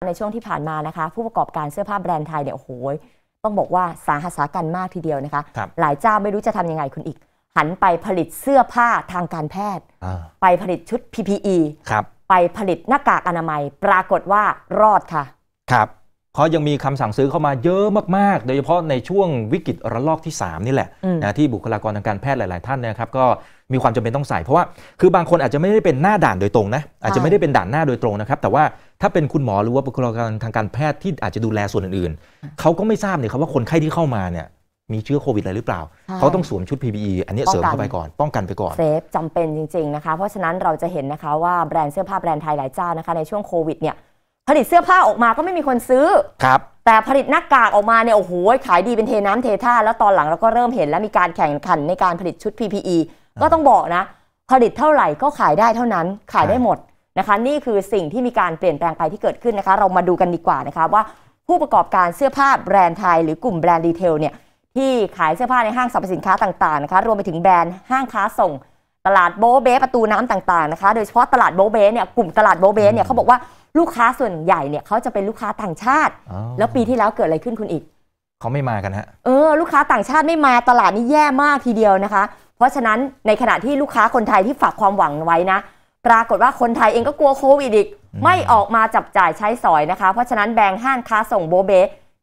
ในช่วงที่ผ่านมานะคะผู้ประกอบการเสื้อผ้าแบรนด์ไทยเนี่ยโอ้โหต้องบอกว่าสาหัสกันมากทีเดียวนะคะหลายเจ้าไม่รู้จะทํำยังไงคุณอีก หันไปผลิตเสื้อผ้าทางการแพทย์ ไปผลิตชุด PPE ครับไปผลิตหน้ากากอนามัยปรากฏว่ารอดค่ะ ครับเขายังมีคำสั่งซื้อเข้ามาเยอะมากๆโดยเฉพาะในช่วงวิกฤตระลอกที่ 3 นี่แหละนะที่บุคลากรทางการแพทย์หลาย ๆ ท่านนะครับก็มีความจำเป็นต้องใส่เพราะว่า คือบางคนอาจจะไม่ได้เป็นหน้าด่านโดยตรงนะ อาจจะไม่ได้เป็นด่านหน้าโดยตรงนะครับ แต่ว่าถ้าเป็นคุณหมอหรือว่าบุคลากรทางการแพทย์ที่อาจจะดูแลส่วนอื่นๆเขาก็ไม่ทราบเนี่ยครับว่าคนไข้ที่เข้ามาเนี่ย มีเชื้อโควิดอะไรหรือเปล่า เขาต้องสวมชุด PPE อันนี้เสริมเข้าไปก่อน ป้องกันไปก่อน เซฟจำเป็นจริงๆนะคะ เพราะฉะนั้นเราจะเห็นนะคะว่าแบรนด์เสื้อผ้าแบรนด์ไทยหลายเจ้านะคะในช่วงโควิดเนี่ย ผลิตเสื้อผ้าออกมาก็ไม่มีคนซื้อ ครับ แต่ผลิตหน้ากากออกมาเนี่ย โอ้โห ขายดีเป็นเทน้ำเทท่าแล้วตอนหลังเราก็เริ่มเห็นแล้วมีการแข่งขันในการผลิตชุด PPE ก็ต้องบอกนะผลิตเท่าไหร่ก็ขายได้เท่านั้นขายได้หมดนะคะ นี่คือสิ่งที่มีการเปลี่ยนแปลงไปที่เกิดขึ้นนะคะ เรามาดูกันดีกว่านะคะว่าผู้ประกอบการเสื้อผ้าแบรนด์ไทย หรือกลุ่มแบรนด์ดีเทลเนี่ยที่ขายเสื้อผ้าในห้างสรรพสินค้าต่าง ๆนะคะ รวมไปถึงแบรนด์ห้างค้าส่งตลาดโบเบ้ประตูน้ำต่างๆนะคะโดยเฉพาะตลาดโบเบ้เนี่ยกลุ่มตลาดโบเบ้เนี่ยเขาบอกว่าลูกค้าส่วนใหญ่เนี่ยเขาจะเป็นลูกค้าต่างชาติ แล้วปีที่แล้วเกิดอะไรขึ้นคุณอีกเขาไม่มากันฮะเออลูกค้าต่างชาติไม่มาตลาดนี้แย่มากทีเดียวนะคะเพราะฉะนั้นในขณะที่ลูกค้าคนไทยที่ฝากความหวังไว้นะปรากฏว่าคนไทยเองก็กลัวโควิดอีก ไม่ออกมาจับจ่ายใช้สอยนะคะเพราะฉะนั้นแบงค์ห้างค้าส่งโบเบ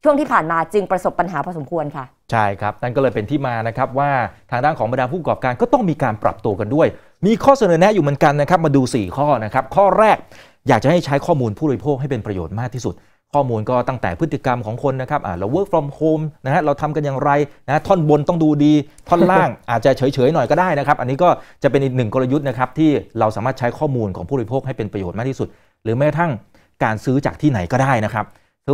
ช่วงที่ผ่านมาจึงประสบปัญหาพอสมควรค่ะใช่ครับ นั่นก็เลยเป็นที่มานะครับว่าทางด้านของบรรดาผู้ประกอบการก็ต้องมีการปรับตัวกันด้วย มีข้อเสนอแนะอยู่เหมือนกันนะครับมาดู 4 ข้อนะครับข้อแรกอยากจะให้ใช้ข้อมูลผู้บริโภคให้เป็นประโยชน์มากที่สุดข้อมูลก็ตั้งแต่พฤติกรรมของคนนะครับ เรา work from home นะฮะ เราทำกันอย่างไรนะท่อนบนต้องดูดี ท่อนล่างอาจจะเฉยๆหน่อยก็ได้นะครับ อันนี้ก็จะเป็นอีกหนึ่งกลยุทธ์นะครับ ที่เราสามารถใช้ข้อมูลของผู้บริโภคให้เป็นประโยชน์มากที่สุด หรือแม้กระทั่งการซื้อจากที่ไหนก็ได้นะครับ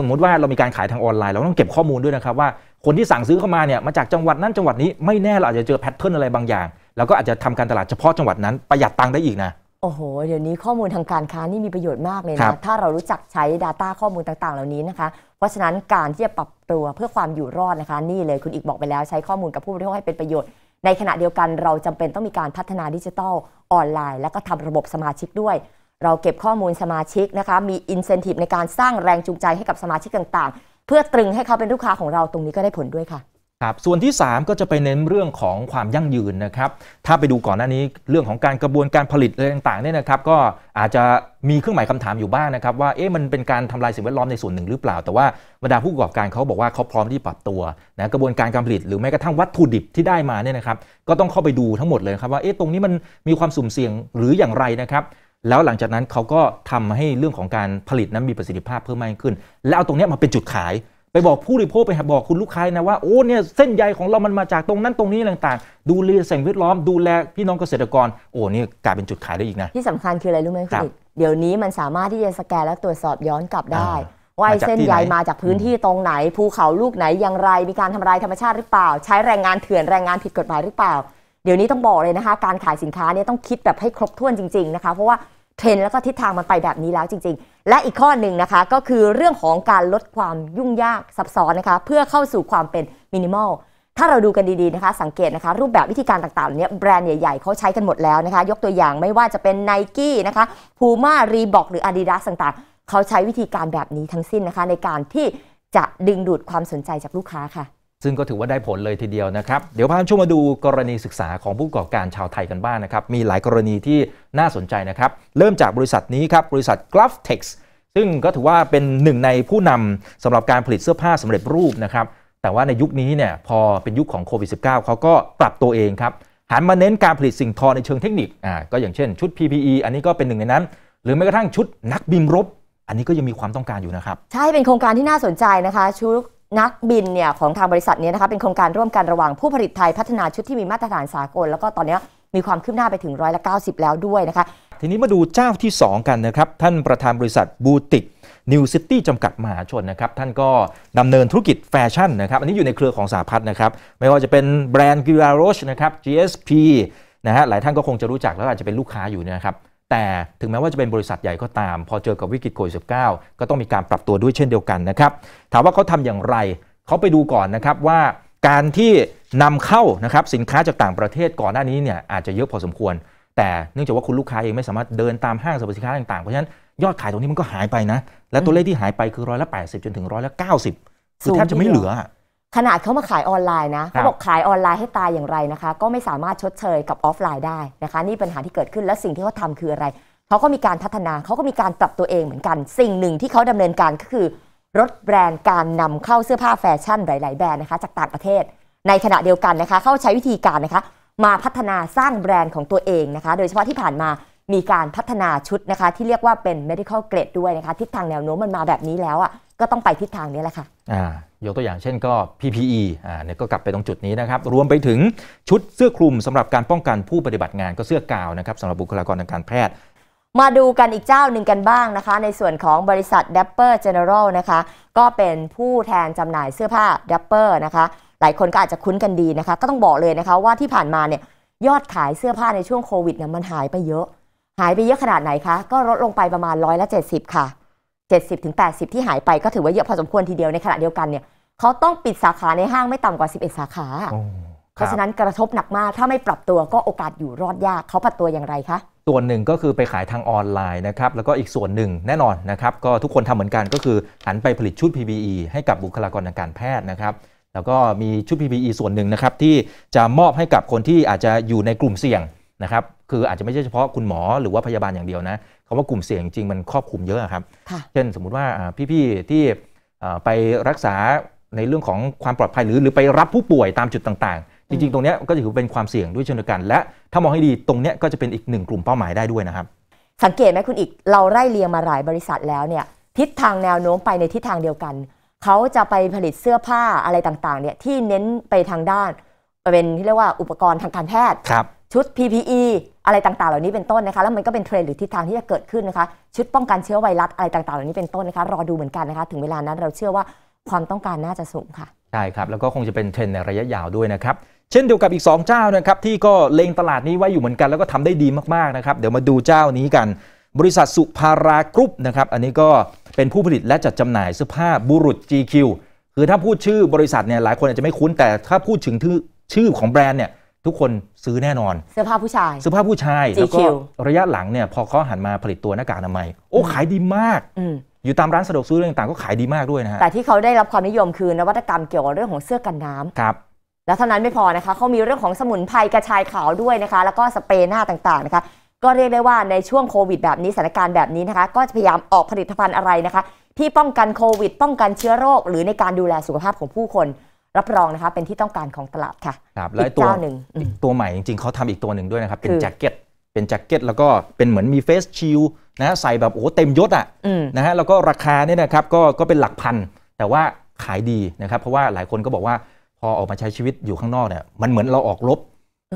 สมมติว่าเรามีการขายทางออนไลน์เราต้องเก็บข้อมูลด้วยนะครับว่าคนที่สั่งซื้อเข้ามาเนี่ยมาจากจังหวัดนั้นจังหวัดนี้ไม่แน่เราอาจจะเจอแพทเทิร์นอะไรบางอย่าง แล้วก็อาจจะทำการตลาดเฉพาะจังหวัดนั้นประหยัดตังค์ได้อีกนะโอ้โห เดี๋ยวนี้ข้อมูลทางการค้านี่มีประโยชน์มากเลยนะ ถ้าเรารู้จักใช้ Data ข้อมูลต่างๆ เหล่านี้นะคะ เพราะฉะนั้นการที่จะปรับตัวเพื่อความอยู่รอดนะคะ นี่เลยคุณอีกบอกไปแล้วใช้ข้อมูลกับผู้บริโภคให้เป็นประโยชน์ ในขณะเดียวกันเราจำเป็นต้องมีการพัฒนาดิจิทัลออนไลน์ และก็ทำระบบสมาชิกด้วย เราเก็บข้อมูลสมาชิกนะคะมีอินเซนティブในการสร้างแรงจูงใจให้กับสมาชิกต่างๆ เพื่อตรึงให้เขาเป็นลูกค้าของเราตรงนี้ก็ได้ผลด้วยค่ะครับส่วนที่ 3 ก็จะไปเน้นเรื่องของความยั่งยืนนะครับ ถ้าไปดูก่อนหน้านี้เรื่องของการกระบวนการผลิตอะไรต่างๆเนี่ยนะครับ ก็อาจจะมีเครื่องหมายคำถามอยู่บ้างนะครับว่าเอ๊ะมันเป็นการทำลายสิ่งแวดล้อมในส่วนหนึ่งหรือเปล่า แต่ว่าบรรดาผู้ประกอบการเขาบอกว่าเขาพร้อมที่ปรับตัวนะกระบวนการการผลิตหรือแม้กระทั่งวัตถุดิบที่ได้มาเนี่ยนะครับก็ต้องเข้าไปดูทั้งหมดเลยครับว่าเอ๊ะตรงนี้มันมีความสุ่มเสี่ยงหรืออย่างไรนะครับแล้วหลังจากนั้นเขาก็ทำให้เรื่องของการผลิตนั้นมีประสิทธิภาพเพิ่มมากขึ้น แล้วเอาตรงนี้มาเป็นจุดขายไปบอกผู้บริโภคไปบอกคุณลูกค้านะว่าโอ้ เนี่ย เส้นใยของเรามันมาจากตรงนั้น ตรงนี้ต่างๆ ดูแลสิ่งแวดล้อมดูแลพี่น้องเกษตรกรโอ้เนี่ยกลายเป็นจุดขายได้อีกนะ ที่สำคัญคืออะไรรู้ไหมคุณเดี๋ยวนี้มันสามารถที่จะสแกนและตรวจสอบย้อนกลับได้ ว่าเส้นใยมาจากพื้นที่ตรงไหนภูเขาลูกไหนอย่างไรมีการทำลายธรรมชาติหรือเปล่า ใช้แรงงานเถื่อนแรงงานผิดกฎหมายหรือเปล่าเดี๋ยวนี้ต้องบอกเลยนะคะการขายสินค้าเนี่ยต้องคิดแบบให้ครบถ้วนจริงๆนะคะเพราะว่าเทรนแล้วก็ทิศทางมันไปแบบนี้แล้วจริงๆ และอีกข้อหนึ่งนะคะก็คือเรื่องของการลดความยุ่งยากซับซ้อนนะคะ เพื่อเข้าสู่ความเป็นมินิมอล ถ้าเราดูกันดีๆนะคะสังเกตนะคะรูปแบบวิธีการต่างๆเนี้ยแบรนด์ใหญ่ๆ เขาใช้กันหมดแล้วนะคะ ยกตัวอย่างไม่ว่าจะเป็น n นกี้นะคะพูม่ารีบอกหรืออาดิดาสต่างๆเขาใช้วิธีการแบบนี้ทั้งสิ้นนะคะในการที่จะดึงดูดความสนใจจากลูกค้าค่ะซึ่งก็ถือว่าได้ผลเลยทีเดียวนะครับ เดี๋ยวพาชมมาดูกรณีศึกษาของผู้ประกอบการชาวไทยกันบ้างนนะครับมีหลายกรณีที่น่าสนใจนะครับ เริ่มจากบริษัทนี้ครับ บริษัท g l o v h t e x ซึ่งก็ถือว่าเป็นหนึ่งในผู้นำสำหรับการผลิตเสื้อผ้าสำเร็จรูปนะครับ แต่ว่าในยุคนี้เนี่ยพอเป็นยุคของโควิด -19 เขาก็ปรับตัวเองครับหันมาเน้นการผลิตสิ่งทอในเชิงเทคนิคอ่าก็อย่างเช่นชุด PPE อันนี้ก็เป็นหนึ่งในนั้นหรือแม้กระทั่งชุดนักบินรบ อันนี้ก็ยังมีความต้องการอยู่นะครับใช่เป็นโครงการที่น่าสนใจนะคะชุดนักบินเนี่ยของทางบริษัทนี้นะคะเป็นโครงการร่วมกันระหว่างผู้ผลิตไทยพัฒนาชุดที่มีมาตรฐานสากลแล้วก็ตอนนี้มีความคืบหน้าไปถึงร้อยละ90 แล้วด้วยนะคะทีนี้มาดูเจ้าที่ 2 กันนะครับ ท่านประธานบริษัทบูติกนิวซิตี้จำกัดมหาชนนะครับ ท่านก็ดำเนินธุรกิจแฟชั่นนะครับ อันนี้อยู่ในเครือของสาพัฒน์นะครับไม่ว่าจะเป็นแบรนด์กิลาโรชนะครับ GSP นะฮะหลายท่านก็คงจะรู้จักแล้วอาจจะเป็นลูกค้าอยู่นะครับแต่ถึงแม้ว่าจะเป็นบริษัทใหญ่ก็ตาม พอเจอกับวิกฤตโควิดบเก็ต้องมีการปรับตัวด้วยเช่นเดียวกันนะครับ ถามว่าเขาทำอย่างไรเขาไปดูก่อนนะครับว่าการที่นำเข้านะครับสินค้าจากต่างประเทศก่อนหน้านี้เนี่ยอาจจะเยอะพอสมควร แต่เนื่องจากว่าคุณลูกค้าเองไม่สามารถเดินตามห้างสรรพสินค้าต่างๆ เพราะฉะนั้นยอดขายตรงนี้มันก็หายไปนะ และตัวเลขที่หายไปคือร้อยละแปดสิบจนถึงร้อยละเก้าสิบคือแทบจะไม่เหลือขนาดเขามาขายออนไลน์นะเขาบอกขายออนไลน์ให้ตายอย่างไรนะคะ ก็ไม่สามารถชดเชยกับออฟไลน์ได้นะคะ นี่ปัญหาที่เกิดขึ้นและสิ่งที่เขาทาคืออะไรเขาก็มีการพัฒนาเขาก็มีการปรับตัวเองเหมือนกัน สิ่งหนึ่งที่เขาดำเนินการก็คือลดแบรนด์การนำเข้าเสื้อผ้าแฟชั่นหลายๆแบรนด์นะคะจากต่างประเทศ ในขณะเดียวกันนะคะเขาใช้วิธีการนะคะ มาพัฒนาสร้างแบรนด์ของตัวเองนะคะ โดยเฉพาะที่ผ่านมามีการพัฒนาชุดนะคะ ที่เรียกว่าเป็น medical grade ด้วยนะคะทิศทางแนวโน้มมันมาแบบนี้แล้วอ่ะก็ต้องไปทิศทางนี้แหละค่ะยกตัวอย่างเช่นก็ PPE อ่าเนี่ยก็กลับไปตรงจุดนี้นะครับ รวมไปถึงชุดเสื้อคลุมสำหรับการป้องกันผู้ปฏิบัติงานก็เสื้อกาวนะครับสำหรับบุคลากรทางการแพทย์ มาดูกันอีกเจ้าหนึ่งกันบ้างนะคะ ในส่วนของบริษัท Dapper General นะคะก็เป็นผู้แทนจำหน่ายเสื้อผ้า Dapper นะคะหลายคนก็อาจจะคุ้นกันดีนะคะก็ต้องบอกเลยนะคะว่าที่ผ่านมาเนี่ยยอดขายเสื้อผ้าในช่วงโควิดเนี่ยมันหายไปเยอะหายไปเยอะขนาดไหนคะก็ลดลงไปประมาณร้อยละิบค่ะ7 0ิบที่หายไปก็ถือว่าเยอะพอสมควรทีเดียวในขณะเดียวกันเนี่ยเขาต้องปิดสาขาในห้างไม่ต่ำกว่า 11 สาขา เพราะฉะนั้นกระทบหนักมาก ถ้าไม่ปรับตัวก็โอกาสอยู่รอดยากเขาปรับตัวอย่างไรคะ ส่วนหนึ่งก็คือไปขายทางออนไลน์นะครับ แล้วก็อีกส่วนหนึ่งแน่นอนนะครับ ก็ทุกคนทำเหมือนกันก็คือหันไปผลิตชุด PPE ให้กับบุคลากรทางการแพทย์นะครับ แล้วก็มีชุด PPE ส่วนหนึ่งนะครับที่จะมอบให้กับคนที่อาจจะอยู่ในกลุ่มเสี่ยงนะครับคืออาจจะไม่ใช่เฉพาะคุณหมอหรือว่าพยาบาลอย่างเดียวนะคำว่ากลุ่มเสี่ยงจริงมันครอบคลุมเยอะครับ เช่นสมมุติว่าพี่ๆที่ไปรักษาในเรื่องของความปลอดภัยหรือหรือไปรับผู้ป่วยตามจุดต่างๆ จริง ๆ ตรงนี้ก็จะถือเป็นความเสี่ยง ด้วยเช่นเดียวกัน และถ้ามองให้ดีตรงนี้ก็จะเป็นอีกหนึ่งกลุ่มเป้าหมายได้ด้วยนะครับ สังเกตไหมคุณอีกเราไล่เรียงมาหลายบริษัทแล้วเนี่ยทิศทางแนวโน้มไปในทิศทางเดียวกันเขาจะไปผลิตเสื้อผ้าอะไรต่างๆเนี่ยที่เน้นไปทางด้านเป็นที่เรียกว่าอุปกรณ์ทางการแพทย์ชุด PPE อะไรต่างๆ เหล่านี้เป็นต้นนะคะแล้วมันก็เป็นเทรนด์หรือทิศทางที่จะเกิดขึ้นนะคะชุดป้องกันเชื้อไวรัสอะไรต่างๆ เหล่านี้เป็นต้นนะคะรอดูเหมือนกันนะคะถึงเวลานั้นเราเชื่อว่าความต้องการน่าจะสูงค่ะใช่ครับ แล้วก็คงจะเป็นเทรนด์ในระยะยาวด้วยนะครับเช่นเดียวกับอีก2เจ้านะครับที่ก็เล็งตลาดนี้ไว้อยู่เหมือนกันแล้วก็ทำได้ดีมากๆนะครับเดี๋ยวมาดูเจ้านี้กัน บริษัทสุภารากรุ๊ปนะครับอันนี้ก็เป็นผู้ผลิตและจัดจำหน่ายเสื้อผ้าบุรุษ GQ คือถ้าพูดชื่อบริษัทเนี่ยหลายคนอาจจะไม่คุ้นแต่ถ้าพูดถึงชื่อของแบรนด์เนี่ยทุกคนซื้อแน่นอนเสื้อผ้าผู้ชายเสื้อผ้าผู้ชายแล้วก็ระยะหลังเนี่ยพอเขาหันมาผลิตตัวหน้ากากอนามัยโอ้ขายดีมากอยู่ตามร้านสะดวกซื้อต่างๆก็ขายดีมากด้วยนะฮะแต่ที่เขาได้รับความนิยมคือนวัตกรรมเกี่ยวกับเรื่องของเสื้อกันน้ำครับแล้วเท่านั้นไม่พอนะคะเขามีเรื่องของสมุนไพรกระชายขาวด้วยนะคะ แล้วก็สเปรย์หน้าต่างๆนะคะก็เรียกได้ว่าในช่วงโควิดแบบนี้สถานการณ์แบบนี้นะคะ ก็จะพยายามออกผลิตภัณฑ์อะไรนะคะที่ป้องกันโควิดป้องกันเชื้อโรค หรือในการดูแลสุขภาพของผู้คนรับรองนะคะเป็นที่ต้องการของตลาดค่ะครับและตัวหนึ่งตัวใหม่จริงๆเขาทำอีกตัวหนึ่งด้วยนะครับ เป็นแจ็คเก็ตเป็นแจ็คเก็ตแล้วก็เป็นเหมือนมีเฟสชิลนะใส่แบบโอ้เต็มยศอ่ะนะฮะแล้วก็ราคาเนี่ยนะครับก็ก็เป็นหลักพันแต่ว่าขายดีนะครับเพราะว่าหลายคนก็บอกว่าพอออกมาใช้ชีวิตอยู่ข้างนอกเนี่ยมันเหมือนเราออกรบ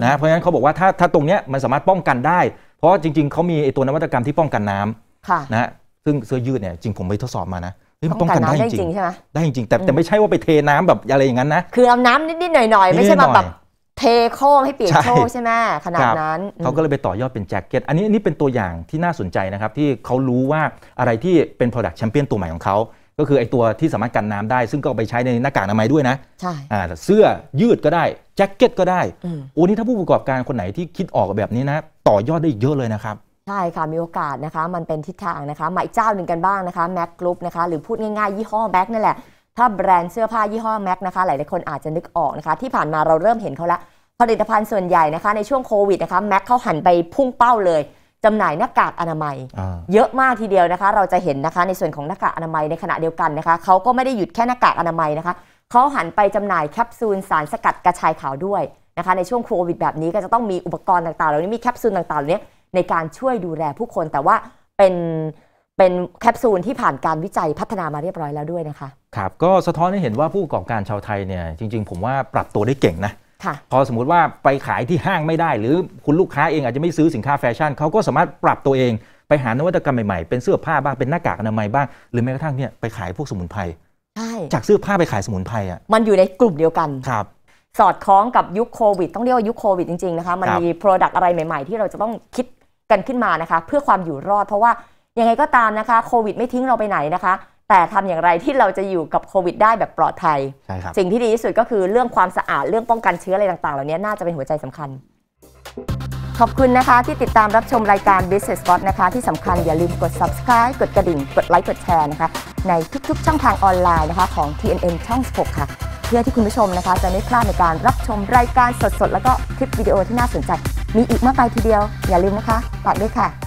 นะเพราะฉะนั้นเขาบอกว่าถ้าถ้าตรงเนี้ยมันสามารถป้องกันได้ เพราะจริงๆเขามีไอ้ตัวนวัตกรรมที่ป้องกันน้ำนะซึ่งเสื้อยืดเนี่ยจริงผมไปทดสอบมานะป้องกันได้จริงใช่ไหมได้จริงแต่แต่ไม่ใช่ว่าไปเทน้ำแบบอะไรอย่างนั้นนะคือเอาน้ำนิดๆหน่อยๆ ไม่ใช่มาแบบเทโค้งให้เปียกโชกใช่ไหมขนาดนั้น เขาก็เลยไปต่อยอดเป็นแจ็คเก็ตอันนี้อันนี้เป็นตัวอย่างที่น่าสนใจนะครับ ที่เขารู้ว่าอะไรที่เป็น Product c h a m p i o นตัวใหม่ของเขาก็คือไอตัวที่สามารถกันน้ำได้ซึ่งก็ไปใช้ในหน้ากากอนามัยด้วยนะใช่เสื้อยืดก็ได้แจ็คเก็ตก็ได้โอ้นี่ถ้าผู้ประกอบการคนไหนที่คิดออกแบบนี้นะ ต่อยอดได้เยอะเลยนะครับใช่ค่ะมีโอกาสนะคะมันเป็นทิศทางนะคะมาอีกเจ้าหนึ่งกันบ้างนะคะแม็กกรุ๊ปนะคะหรือพูดง่ายๆ ยี่ห้อแม็กนั่นแหละ ถ้าแบรนด์เสื้อผ้ายี่ห้อแม็กนะคะหลายๆคนอาจจะนึกออกนะคะที่ผ่านมาเราเริ่มเห็นเขาละผลิตภัณฑ์ส่วนใหญ่นะคะในช่วงโควิดนะคะแม็กเขาหันไปพุ่งเป้าเลยจำหน่ายหน้ากากอนามัย เยอะมากทีเดียวนะคะ เราจะเห็นนะคะในส่วนของหน้ากากอนามัยในขณะเดียวกันนะคะเขาก็ไม่ได้หยุดแค่หน้ากากอนามัยนะคะเขาหันไปจำหน่ายแคปซูลสารสกัดกระชายขาวด้วยนะคะในช่วงโควิดแบบนี้ก็จะต้องมีอุปกรณ์ต่างๆเหล่านี้มีแคปซูลต่างๆเหล่านี้ในการช่วยดูแลผู้คนแต่ว่าเป็นเป็นแคปซูลที่ผ่านการวิจัยพัฒนามาเรียบร้อยแล้วด้วยนะคะครับก็สะท้อนให้เห็นว่าผู้ประกอบการชาวไทยเนี่ยจริง ๆ ผมว่าปรับตัวได้เก่งนะพอสมมติว่าไปขายที่ห้างไม่ได้ หรือคุณลูกค้าเองอาจจะไม่ซื้อสินค้าแฟชั่น เขาก็สามารถปรับตัวเอง ไปหานวัตกรรมใหม่ๆ เป็นเสื้อผ้าบ้างเป็นหน้ากากอนามัยบ้างหรือแม้กระทั่งเนี่ยไปขายพวกสมุนไพรใช่จากเสื้อผ้าไปขายสมุนไพรอ่ะมันอยู่ในกลุ่มเดียวกันครับสอดคล้องกับยุคโควิดต้องเรียกว่ายุคโควิดจริงๆนะคะมันมีโปรดักต์อะไรใหม่ๆที่เราจะต้องคิดกันขึ้นมานะคะเพื่อความอยู่รอด เพราะว่ายังไงก็ตามนะคะโควิดไม่ทิ้งเราไปไหนนะคะแต่ทำอย่างไรที่เราจะอยู่กับโควิดได้แบบปลอดภัยสิ่งที่ดีที่สุดก็คือเรื่องความสะอาดเรื่องป้องกันเชื้ออะไรต่างๆ เหล่านี้น่าจะเป็นหัวใจสำคัญ ขอบคุณนะคะที่ติดตามรับชมรายการ Business Spot นะคะที่สำคัญอย่าลืมกด subscribe กดกระดิ่ง กดไลค์กดแชร์นะคะในทุกๆ ช่องทางออนไลน์นะคะของ TNN ช่อง6ค่ะเพื่อที่คุณผู้ชมนะคะจะไม่พลาดในการรับชมรายการสดๆแล้วก็คลิปวิดีโอที่น่าสนใจมีอีกมากมายทีเดียวอย่าลืมนะคะฝากด้วยค่ะ